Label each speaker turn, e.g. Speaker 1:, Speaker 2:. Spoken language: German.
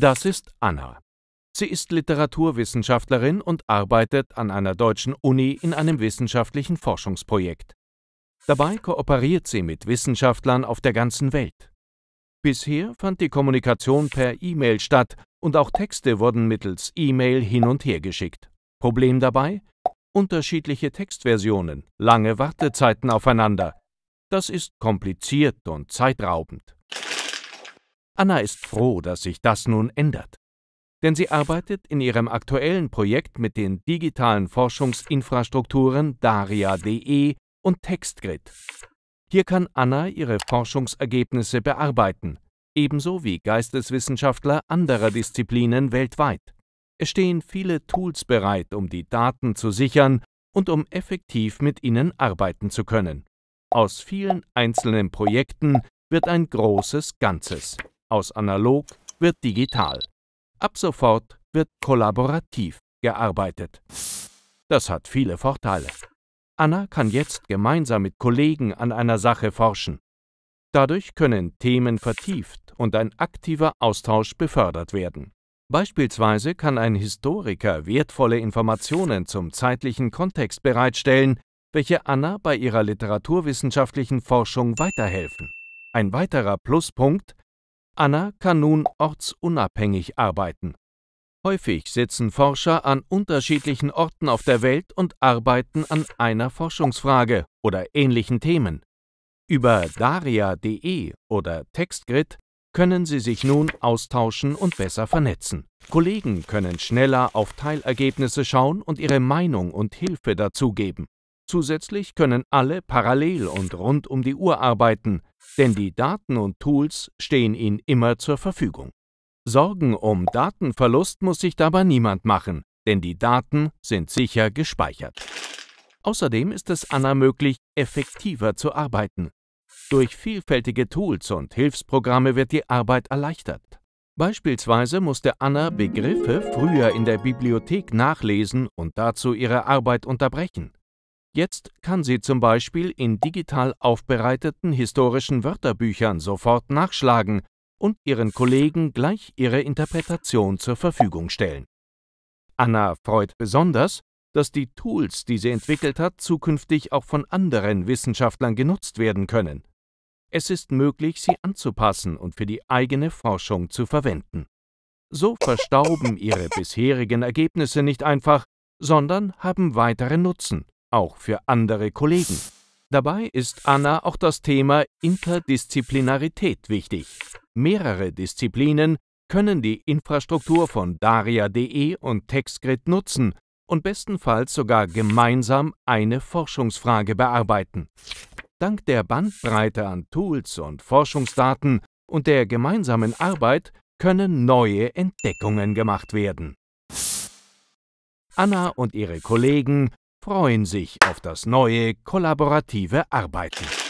Speaker 1: Das ist Anna. Sie ist Literaturwissenschaftlerin und arbeitet an einer deutschen Uni in einem wissenschaftlichen Forschungsprojekt. Dabei kooperiert sie mit Wissenschaftlern auf der ganzen Welt. Bisher fand die Kommunikation per E-Mail statt und auch Texte wurden mittels E-Mail hin und her geschickt. Problem dabei? Unterschiedliche Textversionen, lange Wartezeiten aufeinander. Das ist kompliziert und zeitraubend. Anna ist froh, dass sich das nun ändert. Denn sie arbeitet in ihrem aktuellen Projekt mit den digitalen Forschungsinfrastrukturen daria.de und TextGrid. Hier kann Anna ihre Forschungsergebnisse bearbeiten, ebenso wie Geisteswissenschaftler anderer Disziplinen weltweit. Es stehen viele Tools bereit, um die Daten zu sichern und um effektiv mit ihnen arbeiten zu können. Aus vielen einzelnen Projekten wird ein großes Ganzes. Aus analog wird digital. Ab sofort wird kollaborativ gearbeitet. Das hat viele Vorteile. Anna kann jetzt gemeinsam mit Kollegen an einer Sache forschen. Dadurch können Themen vertieft und ein aktiver Austausch befördert werden. Beispielsweise kann ein Historiker wertvolle Informationen zum zeitlichen Kontext bereitstellen, welche Anna bei ihrer literaturwissenschaftlichen Forschung weiterhelfen. Ein weiterer Pluspunkt Anna kann nun ortsunabhängig arbeiten. Häufig sitzen Forscher an unterschiedlichen Orten auf der Welt und arbeiten an einer Forschungsfrage oder ähnlichen Themen. Über daria.de oder TextGrid können Sie sich nun austauschen und besser vernetzen. Kollegen können schneller auf Teilergebnisse schauen und ihre Meinung und Hilfe dazugeben. Zusätzlich können alle parallel und rund um die Uhr arbeiten, denn die Daten und Tools stehen Ihnen immer zur Verfügung. Sorgen um Datenverlust muss sich dabei niemand machen, denn die Daten sind sicher gespeichert. Außerdem ist es Anna möglich, effektiver zu arbeiten. Durch vielfältige Tools und Hilfsprogramme wird die Arbeit erleichtert. Beispielsweise musste Anna Begriffe früher in der Bibliothek nachlesen und dazu ihre Arbeit unterbrechen. Jetzt kann sie zum Beispiel in digital aufbereiteten historischen Wörterbüchern sofort nachschlagen und ihren Kollegen gleich ihre Interpretation zur Verfügung stellen. Anna freut besonders, dass die Tools, die sie entwickelt hat, zukünftig auch von anderen Wissenschaftlern genutzt werden können. Es ist möglich, sie anzupassen und für die eigene Forschung zu verwenden. So verstauben ihre bisherigen Ergebnisse nicht einfach, sondern haben weiteren Nutzen auch für andere Kollegen. Dabei ist Anna auch das Thema Interdisziplinarität wichtig. Mehrere Disziplinen können die Infrastruktur von daria.de und TextGrid nutzen und bestenfalls sogar gemeinsam eine Forschungsfrage bearbeiten. Dank der Bandbreite an Tools und Forschungsdaten und der gemeinsamen Arbeit können neue Entdeckungen gemacht werden. Anna und ihre Kollegen freuen sich auf das neue kollaborative Arbeiten.